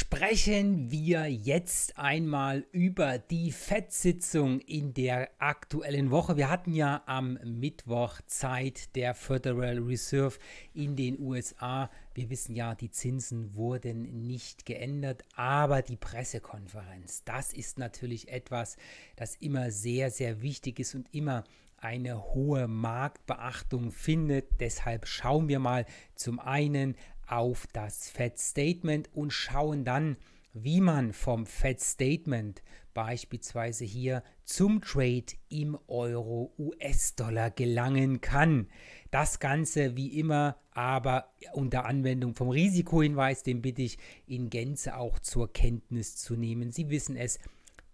sprechen wir jetzt einmal über die FED-Sitzung in der aktuellen Woche. Wir hatten ja am Mittwoch Zeit der Federal Reserve in den USA. Wir wissen ja, die Zinsen wurden nicht geändert, aber die Pressekonferenz, das ist natürlich etwas, das immer sehr, sehr wichtig ist und immer eine hohe Marktbeachtung findet. Deshalb schauen wir mal zum einen auf das Fed-Statement und schauen dann, wie man vom Fed-Statement beispielsweise hier zum Trade im Euro-US-Dollar gelangen kann. Das Ganze wie immer aber unter Anwendung vom Risikohinweis, den bitte ich in Gänze auch zur Kenntnis zu nehmen. Sie wissen es,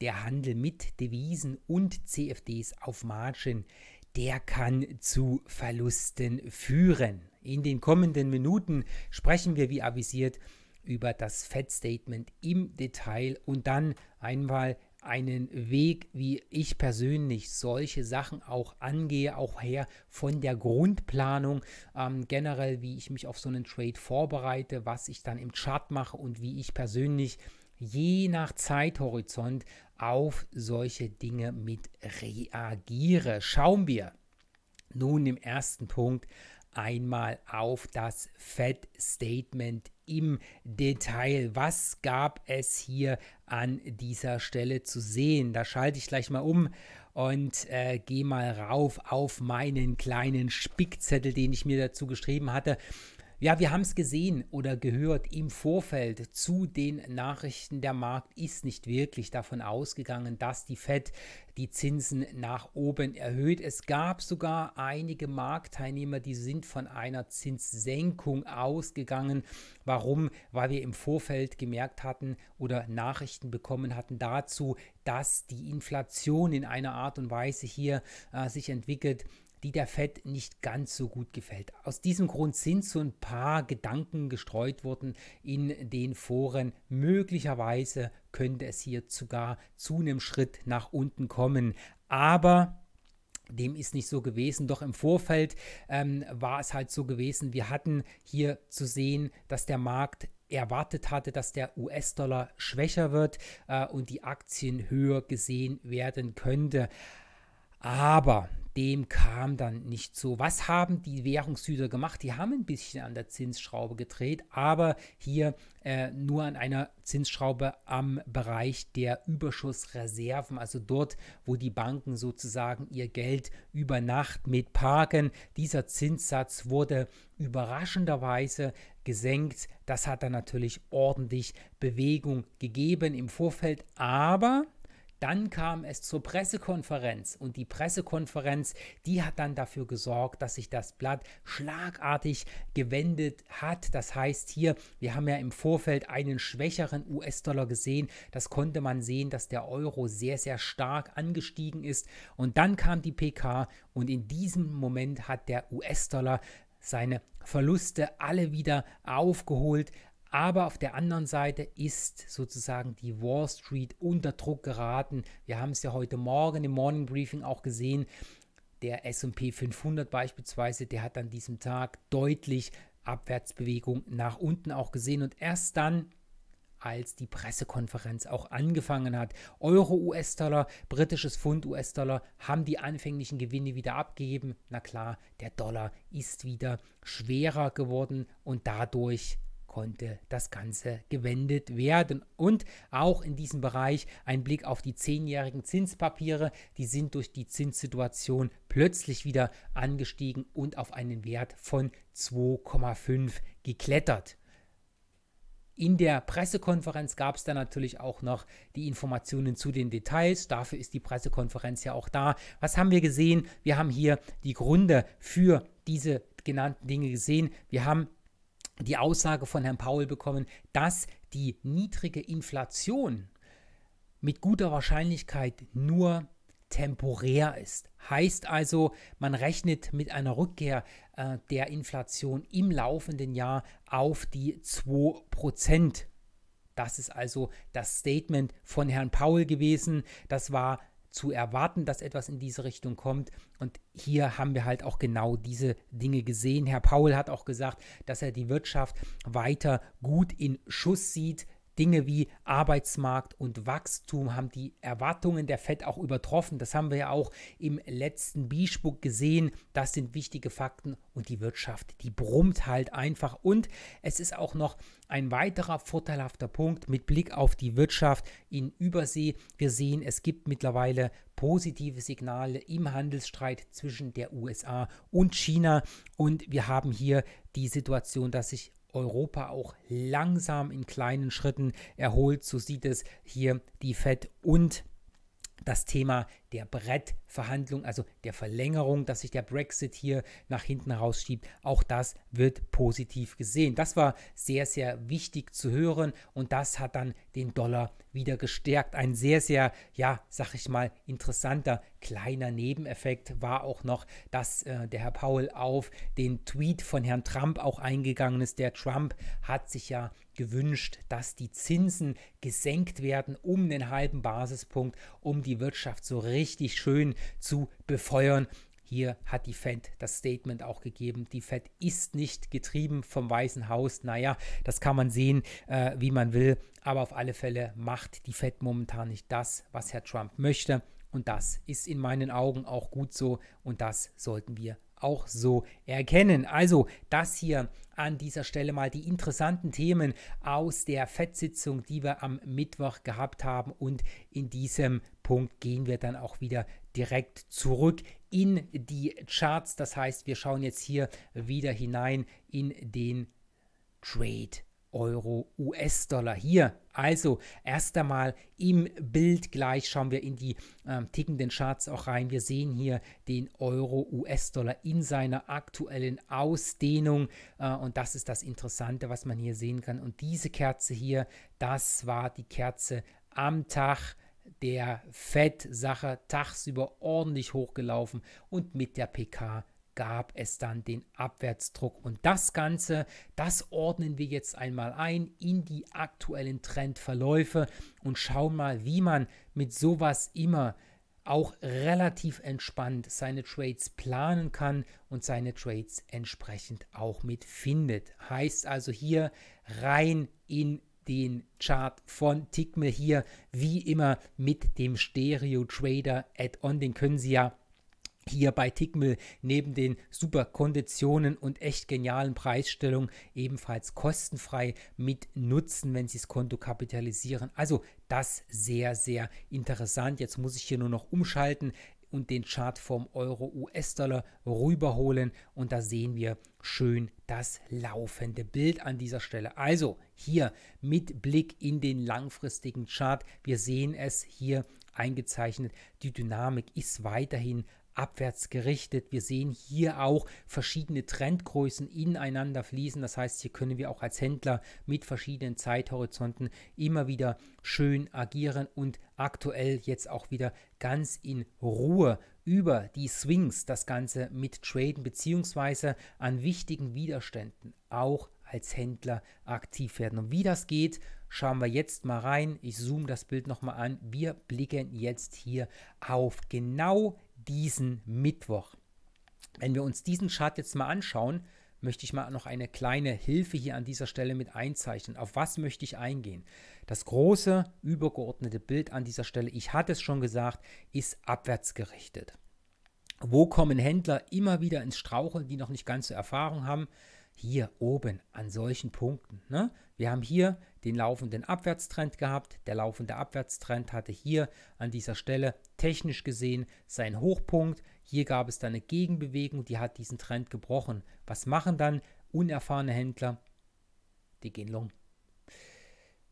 der Handel mit Devisen und CFDs auf Margin, der kann zu Verlusten führen. In den kommenden Minuten sprechen wir, wie avisiert, über das Fed-Statement im Detail und dann einmal einen Weg, wie ich persönlich solche Sachen auch angehe, auch her von der Grundplanung, ähm, generell, wie ich mich auf so einen Trade vorbereite, was ich dann im Chart mache und wie ich persönlich je nach Zeithorizont auf solche Dinge mit reagiere. Schauen wir nun im ersten Punkt einmal auf das Fed-Statement im Detail. Was gab es hier an dieser Stelle zu sehen? Da schalte ich gleich mal um und äh, gehe mal rauf auf meinen kleinen Spickzettel, den ich mir dazu geschrieben hatte. Ja, wir haben es gesehen oder gehört im Vorfeld zu den Nachrichten. Der Markt ist nicht wirklich davon ausgegangen, dass die Fed die Zinsen nach oben erhöht. Es gab sogar einige Marktteilnehmer, die sind von einer Zinssenkung ausgegangen. Warum? Weil wir im Vorfeld gemerkt hatten oder Nachrichten bekommen hatten dazu, dass die Inflation in einer Art und Weise hier äh, sich entwickelt, die der Fed nicht ganz so gut gefällt. Aus diesem Grund sind so ein paar Gedanken gestreut worden in den Foren. Möglicherweise könnte es hier sogar zu einem Schritt nach unten kommen. Aber dem ist nicht so gewesen. Doch im Vorfeld ähm, war es halt so gewesen. Wir hatten hier zu sehen, dass der Markt erwartet hatte, dass der US-Dollar schwächer wird äh, und die Aktien höher gesehen werden könnte. Aber dem kam dann nicht so. Was haben die Währungshüter gemacht? Die haben ein bisschen an der Zinsschraube gedreht, aber hier äh, nur an einer Zinsschraube am Bereich der Überschussreserven, also dort, wo die Banken sozusagen ihr Geld über Nacht mit parken. Dieser Zinssatz wurde überraschenderweise gesenkt. Das hat dann natürlich ordentlich Bewegung gegeben im Vorfeld, aber dann kam es zur Pressekonferenz und die Pressekonferenz, die hat dann dafür gesorgt, dass sich das Blatt schlagartig gewendet hat. Das heißt hier, wir haben ja im Vorfeld einen schwächeren US-Dollar gesehen. Das konnte man sehen, dass der Euro sehr, sehr stark angestiegen ist. Und dann kam die PK und in diesem Moment hat der US-Dollar seine Verluste alle wieder aufgeholt. Aber auf der anderen Seite ist sozusagen die Wall Street unter Druck geraten. Wir haben es ja heute Morgen im Morning Briefing auch gesehen. Der SP 500 beispielsweise, der hat an diesem Tag deutlich Abwärtsbewegung nach unten auch gesehen. Und erst dann, als die Pressekonferenz auch angefangen hat, Euro, US-Dollar, britisches Pfund, US-Dollar haben die anfänglichen Gewinne wieder abgegeben. Na klar, der Dollar ist wieder schwerer geworden und dadurch konnte das Ganze gewendet werden. Und auch in diesem Bereich ein Blick auf die zehnjährigen Zinspapiere, die sind durch die Zinssituation plötzlich wieder angestiegen und auf einen Wert von 2,5 geklettert. In der Pressekonferenz gab es dann natürlich auch noch die Informationen zu den Details. Dafür ist die Pressekonferenz ja auch da. Was haben wir gesehen? Wir haben hier die Gründe für diese genannten Dinge gesehen. Wir haben die Aussage von Herrn Paul bekommen, dass die niedrige Inflation mit guter Wahrscheinlichkeit nur temporär ist. Heißt also, man rechnet mit einer Rückkehr äh, der Inflation im laufenden Jahr auf die 2%. Das ist also das Statement von Herrn Paul gewesen. Das war zu erwarten, dass etwas in diese Richtung kommt. Und hier haben wir halt auch genau diese Dinge gesehen. Herr Paul hat auch gesagt, dass er die Wirtschaft weiter gut in Schuss sieht. Dinge wie Arbeitsmarkt und Wachstum haben die Erwartungen der Fed auch übertroffen. Das haben wir ja auch im letzten Biespuck gesehen. Das sind wichtige Fakten und die Wirtschaft, die brummt halt einfach. Und es ist auch noch ein weiterer vorteilhafter Punkt mit Blick auf die Wirtschaft in Übersee. Wir sehen, es gibt mittlerweile positive Signale im Handelsstreit zwischen der USA und China. Und wir haben hier die Situation, dass sich Europa auch langsam in kleinen Schritten erholt. So sieht es hier die FED und das Thema der Brettverhandlung, also der Verlängerung, dass sich der Brexit hier nach hinten rausschiebt. Auch das wird positiv gesehen. Das war sehr, sehr wichtig zu hören und das hat dann den Dollar wieder gestärkt. Ein sehr, sehr, ja, sag ich mal, interessanter kleiner Nebeneffekt war auch noch, dass äh, der Herr Powell auf den Tweet von Herrn Trump auch eingegangen ist. Der Trump hat sich ja gewünscht, dass die Zinsen gesenkt werden um den halben Basispunkt, um die Wirtschaft zu regeln richtig schön zu befeuern. Hier hat die Fed das Statement auch gegeben. Die Fed ist nicht getrieben vom Weißen Haus. Naja, das kann man sehen, äh, wie man will. Aber auf alle Fälle macht die Fed momentan nicht das, was Herr Trump möchte. Und das ist in meinen Augen auch gut so. Und das sollten wir auch so erkennen. Also das hier an dieser Stelle mal die interessanten Themen aus der FED-Sitzung, die wir am Mittwoch gehabt haben. Und in diesem Punkt gehen wir dann auch wieder direkt zurück in die Charts. Das heißt, wir schauen jetzt hier wieder hinein in den Trade Euro US-Dollar. Hier also erst einmal im Bild gleich schauen wir in die ähm, tickenden Charts auch rein. Wir sehen hier den Euro US-Dollar in seiner aktuellen Ausdehnung äh, und das ist das Interessante, was man hier sehen kann. Und diese Kerze hier, das war die Kerze am Tag der fett sache tagsüber ordentlich hochgelaufen und mit der PK gab es dann den Abwärtsdruck. Und das Ganze, das ordnen wir jetzt einmal ein in die aktuellen Trendverläufe und schauen mal, wie man mit sowas immer auch relativ entspannt seine Trades planen kann und seine Trades entsprechend auch mit findet. Heißt also hier rein in den Chart von Tickmill hier, wie immer mit dem Stereo Trader Add-on, den können Sie ja hier bei Tickmill neben den super Konditionen und echt genialen Preisstellungen ebenfalls kostenfrei mit nutzen, wenn Sie das Konto kapitalisieren. Also das sehr, sehr interessant. Jetzt muss ich hier nur noch umschalten und den Chart vom Euro-US-Dollar rüberholen und da sehen wir schön das laufende Bild an dieser Stelle. Also hier mit Blick in den langfristigen Chart, wir sehen es hier eingezeichnet, die Dynamik ist weiterhin abwärts gerichtet. Wir sehen hier auch verschiedene Trendgrößen ineinander fließen. Das heißt, hier können wir auch als Händler mit verschiedenen Zeithorizonten immer wieder schön agieren und aktuell jetzt auch wieder ganz in Ruhe über die Swings das Ganze mit traden beziehungsweise an wichtigen Widerständen auch als Händler aktiv werden. Und wie das geht, schauen wir jetzt mal rein. Ich zoome das Bild nochmal an. Wir blicken jetzt hier auf genau diesen Mittwoch. Wenn wir uns diesen Chart jetzt mal anschauen, möchte ich mal noch eine kleine Hilfe hier an dieser Stelle mit einzeichnen. Auf was möchte ich eingehen? Das große übergeordnete Bild an dieser Stelle, ich hatte es schon gesagt, ist abwärts gerichtet. Wo kommen Händler immer wieder ins Straucheln, die noch nicht ganz so Erfahrung haben? Hier oben an solchen Punkten. Ne? Wir haben hier den laufenden Abwärtstrend gehabt. Der laufende Abwärtstrend hatte hier an dieser Stelle technisch gesehen seinen Hochpunkt. Hier gab es dann eine Gegenbewegung, die hat diesen Trend gebrochen. Was machen dann unerfahrene Händler? Die gehen long.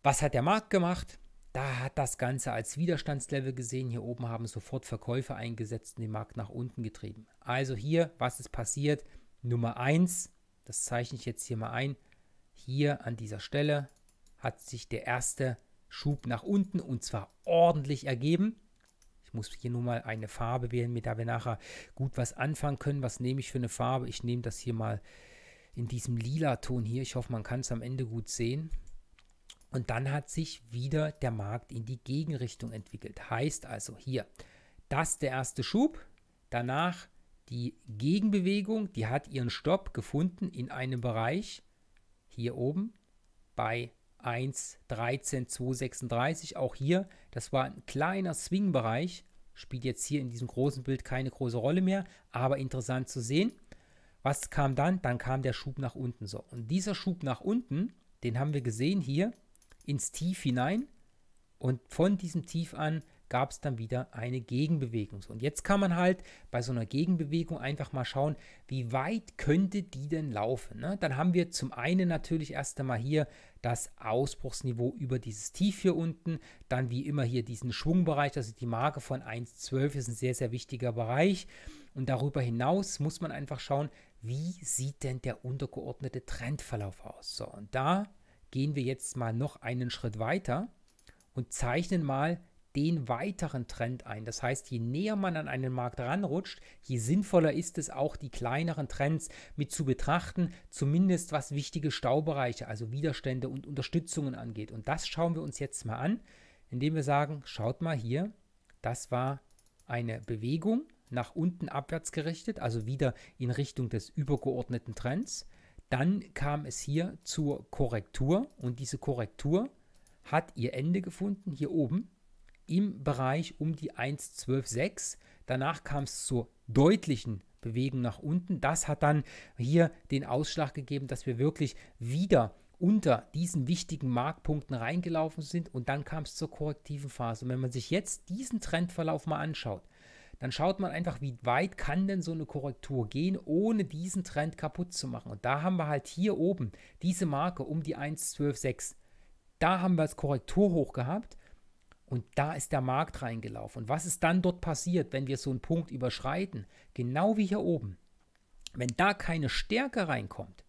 Was hat der Markt gemacht? Da hat das Ganze als Widerstandslevel gesehen. Hier oben haben sofort Verkäufe eingesetzt und den Markt nach unten getrieben. Also hier, was ist passiert? Nummer 1, das zeichne ich jetzt hier mal ein, hier an dieser Stelle hat sich der erste Schub nach unten und zwar ordentlich ergeben. Ich muss hier nur mal eine Farbe wählen, mit der wir nachher gut was anfangen können. Was nehme ich für eine Farbe? Ich nehme das hier mal in diesem lila Ton hier. Ich hoffe, man kann es am Ende gut sehen. Und dann hat sich wieder der Markt in die Gegenrichtung entwickelt. Heißt also hier, das der erste Schub, danach die Gegenbewegung, die hat ihren Stopp gefunden in einem Bereich hier oben bei 1, 13, 2, 36. Auch hier, das war ein kleiner Swing-Bereich. Spielt jetzt hier in diesem großen Bild keine große Rolle mehr, aber interessant zu sehen. Was kam dann? Dann kam der Schub nach unten. So, und dieser Schub nach unten, den haben wir gesehen hier ins Tief hinein. Und von diesem Tief an gab es dann wieder eine Gegenbewegung. So, und jetzt kann man halt bei so einer Gegenbewegung einfach mal schauen, wie weit könnte die denn laufen. Ne? Dann haben wir zum einen natürlich erst einmal hier das Ausbruchsniveau über dieses Tief hier unten. Dann wie immer hier diesen Schwungbereich, also die Marke von 1,12 ist ein sehr, sehr wichtiger Bereich. Und darüber hinaus muss man einfach schauen, wie sieht denn der untergeordnete Trendverlauf aus. So, und da gehen wir jetzt mal noch einen Schritt weiter und zeichnen mal den weiteren Trend ein. Das heißt, je näher man an einen Markt ranrutscht, je sinnvoller ist es auch, die kleineren Trends mit zu betrachten, zumindest was wichtige Staubereiche, also Widerstände und Unterstützungen angeht. Und das schauen wir uns jetzt mal an, indem wir sagen, schaut mal hier, das war eine Bewegung nach unten abwärts gerichtet, also wieder in Richtung des übergeordneten Trends. Dann kam es hier zur Korrektur und diese Korrektur hat ihr Ende gefunden, hier oben im Bereich um die 1.12.6. Danach kam es zur deutlichen Bewegung nach unten. Das hat dann hier den Ausschlag gegeben, dass wir wirklich wieder unter diesen wichtigen Marktpunkten reingelaufen sind und dann kam es zur korrektiven Phase. Und wenn man sich jetzt diesen Trendverlauf mal anschaut, dann schaut man einfach, wie weit kann denn so eine Korrektur gehen, ohne diesen Trend kaputt zu machen. Und da haben wir halt hier oben diese Marke um die 1,126. Da haben wir als Korrekturhoch gehabt und da ist der Markt reingelaufen. Und was ist dann dort passiert, wenn wir so einen Punkt überschreiten? Genau wie hier oben. Wenn da keine Stärke reinkommt,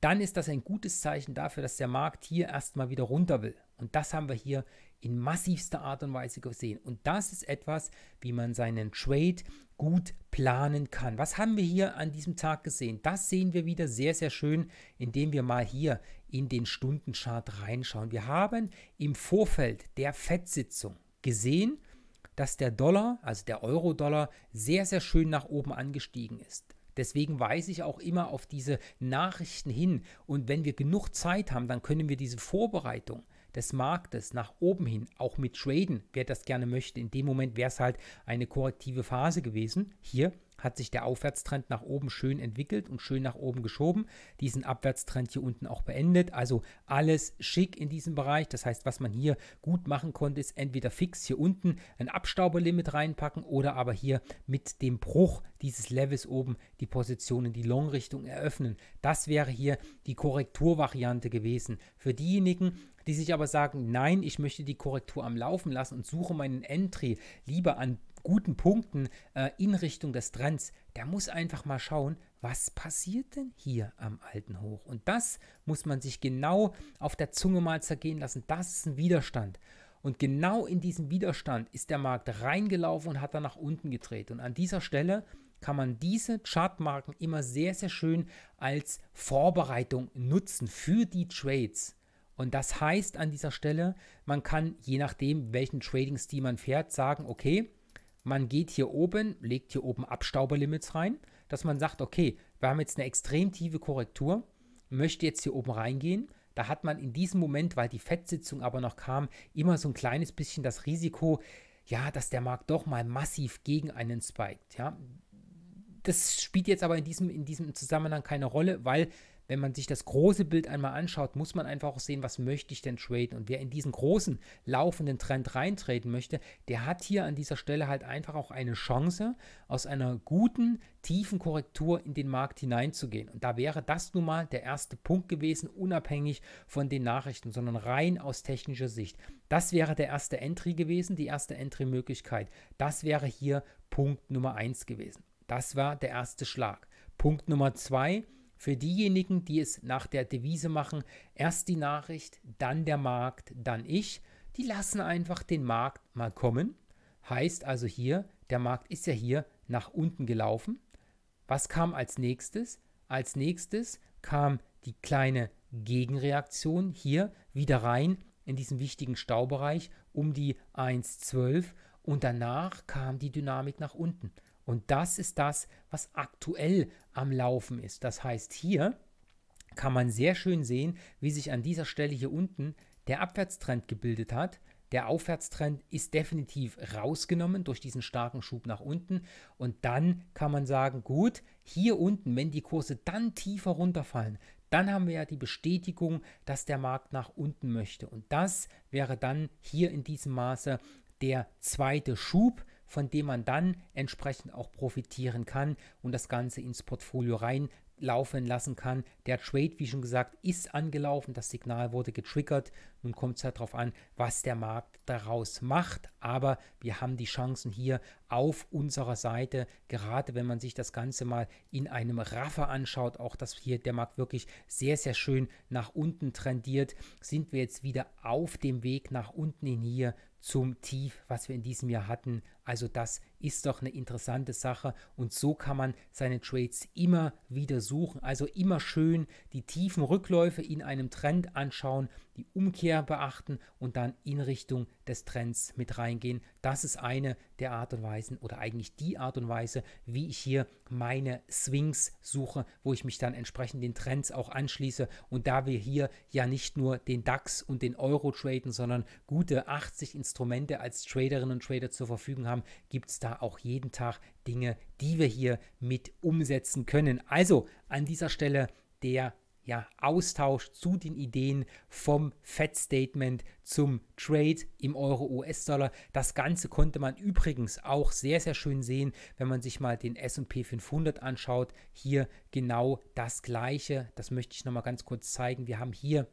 dann ist das ein gutes Zeichen dafür, dass der Markt hier erstmal wieder runter will. Und das haben wir hier in massivster Art und Weise gesehen. Und das ist etwas, wie man seinen Trade gut planen kann. Was haben wir hier an diesem Tag gesehen? Das sehen wir wieder sehr, sehr schön, indem wir mal hier in den Stundenchart reinschauen. Wir haben im Vorfeld der FED-Sitzung gesehen, dass der Dollar, also der Euro-Dollar, sehr, sehr schön nach oben angestiegen ist. Deswegen weise ich auch immer auf diese Nachrichten hin. Und wenn wir genug Zeit haben, dann können wir diese Vorbereitung des Marktes nach oben hin, auch mit Traden, wer das gerne möchte. In dem Moment wäre es halt eine korrektive Phase gewesen. Hier hat sich der Aufwärtstrend nach oben schön entwickelt und schön nach oben geschoben. Diesen Abwärtstrend hier unten auch beendet. Also alles schick in diesem Bereich. Das heißt, was man hier gut machen konnte, ist entweder fix hier unten ein Abstauberlimit reinpacken oder aber hier mit dem Bruch dieses Levels oben die Position in die Long-Richtung eröffnen. Das wäre hier die Korrekturvariante gewesen. Für diejenigen, die sich aber sagen, nein, ich möchte die Korrektur am Laufen lassen und suche meinen Entry lieber an guten Punkten äh, in Richtung des Trends, der muss einfach mal schauen, was passiert denn hier am alten Hoch? Und das muss man sich genau auf der Zunge mal zergehen lassen. Das ist ein Widerstand. Und genau in diesem Widerstand ist der Markt reingelaufen und hat dann nach unten gedreht. Und an dieser Stelle kann man diese Chartmarken immer sehr, sehr schön als Vorbereitung nutzen für die Trades. Und das heißt an dieser Stelle, man kann je nachdem, welchen Trading-Stil man fährt, sagen, okay, man geht hier oben, legt hier oben Abstauberlimits rein, dass man sagt, okay, wir haben jetzt eine extrem tiefe Korrektur, möchte jetzt hier oben reingehen. Da hat man in diesem Moment, weil die Fettsitzung aber noch kam, immer so ein kleines bisschen das Risiko, ja, dass der Markt doch mal massiv gegen einen spiked. Ja. Das spielt jetzt aber in diesem, in diesem Zusammenhang keine Rolle, weil wenn man sich das große Bild einmal anschaut, muss man einfach auch sehen, was möchte ich denn traden. Und wer in diesen großen laufenden Trend reintreten möchte, der hat hier an dieser Stelle halt einfach auch eine Chance, aus einer guten, tiefen Korrektur in den Markt hineinzugehen. Und da wäre das nun mal der erste Punkt gewesen, unabhängig von den Nachrichten, sondern rein aus technischer Sicht. Das wäre der erste Entry gewesen, die erste Entry-Möglichkeit. Das wäre hier Punkt Nummer 1 gewesen. Das war der erste Schlag. Punkt Nummer 2 für diejenigen, die es nach der Devise machen, erst die Nachricht, dann der Markt, dann ich, die lassen einfach den Markt mal kommen. Heißt also hier, der Markt ist ja hier nach unten gelaufen. Was kam als nächstes? Als nächstes kam die kleine Gegenreaktion hier wieder rein in diesen wichtigen Staubereich um die 1,12 und danach kam die Dynamik nach unten. Und das ist das, was aktuell am Laufen ist. Das heißt, hier kann man sehr schön sehen, wie sich an dieser Stelle hier unten der Abwärtstrend gebildet hat. Der Aufwärtstrend ist definitiv rausgenommen durch diesen starken Schub nach unten. Und dann kann man sagen, gut, hier unten, wenn die Kurse dann tiefer runterfallen, dann haben wir ja die Bestätigung, dass der Markt nach unten möchte. Und das wäre dann hier in diesem Maße der zweite Schub von dem man dann entsprechend auch profitieren kann und das Ganze ins Portfolio reinlaufen lassen kann. Der Trade, wie schon gesagt, ist angelaufen, das Signal wurde getriggert. Nun kommt es halt darauf an, was der Markt daraus macht. Aber wir haben die Chancen hier auf unserer Seite, gerade wenn man sich das Ganze mal in einem Raffer anschaut, auch dass hier der Markt wirklich sehr, sehr schön nach unten trendiert, sind wir jetzt wieder auf dem Weg nach unten hin hier zum Tief, was wir in diesem Jahr hatten. Also das ist doch eine interessante Sache und so kann man seine Trades immer wieder suchen. Also immer schön die tiefen Rückläufe in einem Trend anschauen, die Umkehr beachten und dann in Richtung des Trends mit reingehen. Das ist eine der Art und Weisen oder eigentlich die Art und Weise, wie ich hier meine Swings suche, wo ich mich dann entsprechend den Trends auch anschließe. Und da wir hier ja nicht nur den DAX und den Euro traden, sondern gute 80 Instrumente als Traderinnen und Trader zur Verfügung haben, haben, gibt es da auch jeden Tag Dinge, die wir hier mit umsetzen können. Also an dieser Stelle der ja, Austausch zu den Ideen vom Fed Statement zum Trade im Euro-US-Dollar. Das Ganze konnte man übrigens auch sehr, sehr schön sehen, wenn man sich mal den SP 500 anschaut. Hier genau das Gleiche. Das möchte ich nochmal ganz kurz zeigen. Wir haben hier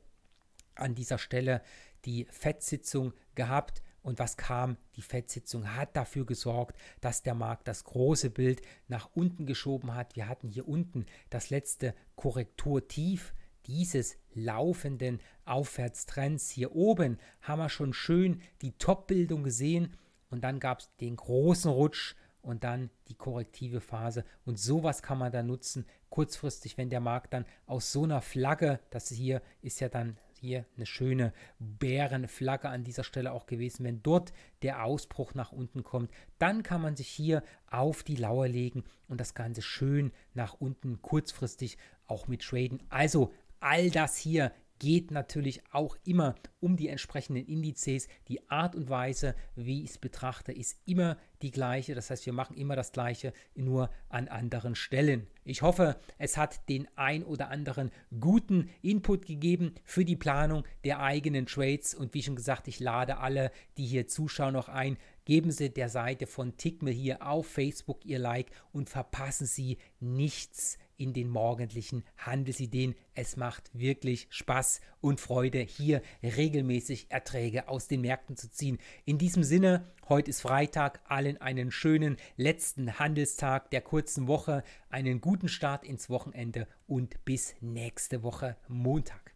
an dieser Stelle die FED-Sitzung gehabt. Und was kam? Die Fettsitzung hat dafür gesorgt, dass der Markt das große Bild nach unten geschoben hat. Wir hatten hier unten das letzte Korrekturtief dieses laufenden Aufwärtstrends. Hier oben haben wir schon schön die Top-Bildung gesehen und dann gab es den großen Rutsch und dann die korrektive Phase. Und sowas kann man dann nutzen, kurzfristig, wenn der Markt dann aus so einer Flagge, das hier ist ja dann hier eine schöne Bärenflagge an dieser Stelle auch gewesen. Wenn dort der Ausbruch nach unten kommt, dann kann man sich hier auf die Lauer legen und das Ganze schön nach unten kurzfristig auch mit traden. Also all das hier geht natürlich auch immer um die entsprechenden Indizes. Die Art und Weise, wie ich es betrachte, ist immer die gleiche. Das heißt, wir machen immer das Gleiche, nur an anderen Stellen. Ich hoffe, es hat den ein oder anderen guten Input gegeben für die Planung der eigenen Trades. Und wie schon gesagt, ich lade alle, die hier zuschauen, noch ein. Geben Sie der Seite von Tickmill hier auf Facebook Ihr Like und verpassen Sie nichts in den morgendlichen Handelsideen. Es macht wirklich Spaß und Freude, hier regelmäßig Erträge aus den Märkten zu ziehen. In diesem Sinne, heute ist Freitag, allen einen schönen letzten Handelstag der kurzen Woche, einen guten Start ins Wochenende und bis nächste Woche Montag.